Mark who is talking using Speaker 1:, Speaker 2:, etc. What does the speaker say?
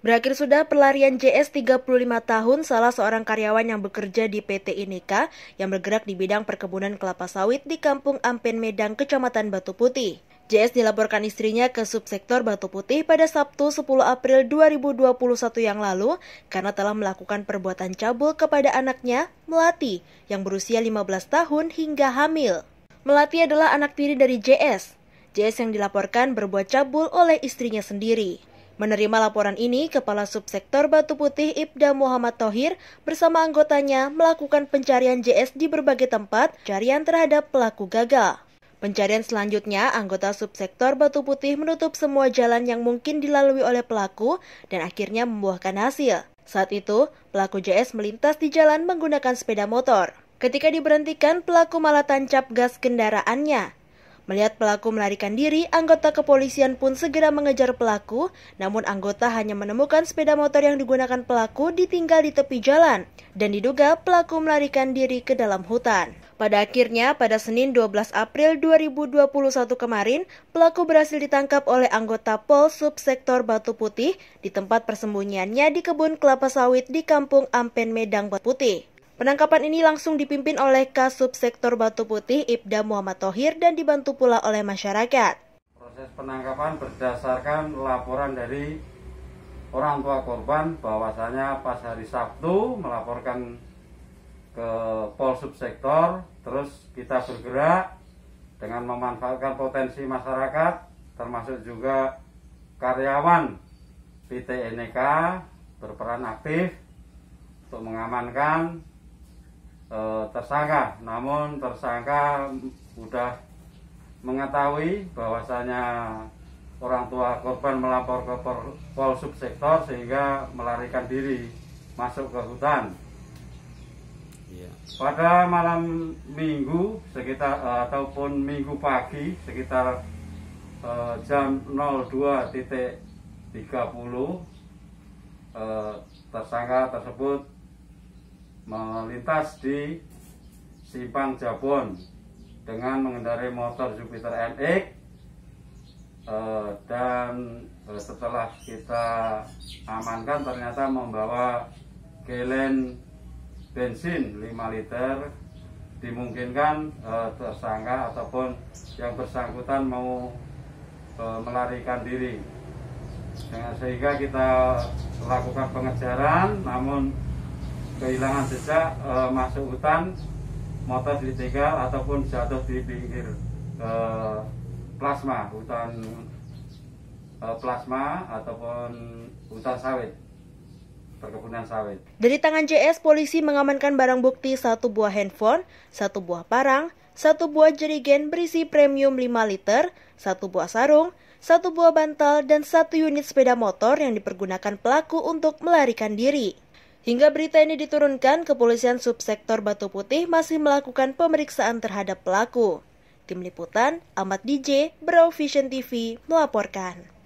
Speaker 1: Berakhir sudah pelarian JS 35 tahun salah seorang karyawan yang bekerja di PT Inika yang bergerak di bidang perkebunan kelapa sawit di Kampung Ampen Medang, Kecamatan Batu Putih. JS dilaporkan istrinya ke subsektor Batu Putih pada Sabtu 10 April 2021 yang lalu karena telah melakukan perbuatan cabul kepada anaknya, Melati, yang berusia 15 tahun hingga hamil. Melati adalah anak tiri dari JS. JS yang dilaporkan berbuat cabul oleh istrinya sendiri. Menerima laporan ini, Kepala Subsektor Batu Putih Ibda Muhammad Tohir bersama anggotanya melakukan pencarian JS di berbagai tempat, carian terhadap pelaku gagal. Pencarian selanjutnya, anggota subsektor Batu Putih menutup semua jalan yang mungkin dilalui oleh pelaku dan akhirnya membuahkan hasil. Saat itu, pelaku JS melintas di jalan menggunakan sepeda motor. Ketika diberhentikan, pelaku malah tancap gas kendaraannya. Melihat pelaku melarikan diri, anggota kepolisian pun segera mengejar pelaku, namun anggota hanya menemukan sepeda motor yang digunakan pelaku ditinggal di tepi jalan dan diduga pelaku melarikan diri ke dalam hutan. Pada akhirnya, pada Senin 12 April 2021 kemarin, pelaku berhasil ditangkap oleh anggota Pol Subsektor Batu Putih di tempat persembunyiannya di kebun kelapa sawit di Kampung Ampen Medang Batu Putih. Penangkapan ini langsung dipimpin oleh Kasub Sektor Batu Putih Ibda Muhammad Tohir dan dibantu pula oleh masyarakat.
Speaker 2: Proses penangkapan berdasarkan laporan dari orang tua korban bahwasanya pas hari Sabtu melaporkan ke Pol Subsektor, terus kita bergerak dengan memanfaatkan potensi masyarakat termasuk juga karyawan PT Eneka berperan aktif untuk mengamankan e, tersangka. Namun tersangka sudah mengetahui bahwasanya orang tua korban melapor ke Pol Subsektor sehingga melarikan diri masuk ke hutan. Iya. Pada malam minggu sekitar e, ataupun minggu pagi sekitar e, jam 02.30 eh, tersangka tersebut melintas di Simpang Jabon dengan mengendarai motor Jupiter NX eh, dan setelah kita amankan ternyata membawa gelen bensin 5 liter dimungkinkan eh, tersangka ataupun yang bersangkutan mau eh, melarikan diri sehingga kita lakukan pengejaran namun kehilangan jejak e, masuk hutan motor ditinggal ataupun jatuh di pinggir e, plasma hutan e, plasma ataupun hutan sawit perkebunan sawit.
Speaker 1: Dari tangan JS, polisi mengamankan barang bukti satu buah handphone, satu buah parang, satu buah jerigen berisi premium 5 liter, satu buah sarung, satu buah bantal, dan satu unit sepeda motor yang dipergunakan pelaku untuk melarikan diri. Hingga berita ini diturunkan, kepolisian subsektor Batu Putih masih melakukan pemeriksaan terhadap pelaku. Tim Liputan, Ahmad DJ, Brow Vision TV melaporkan.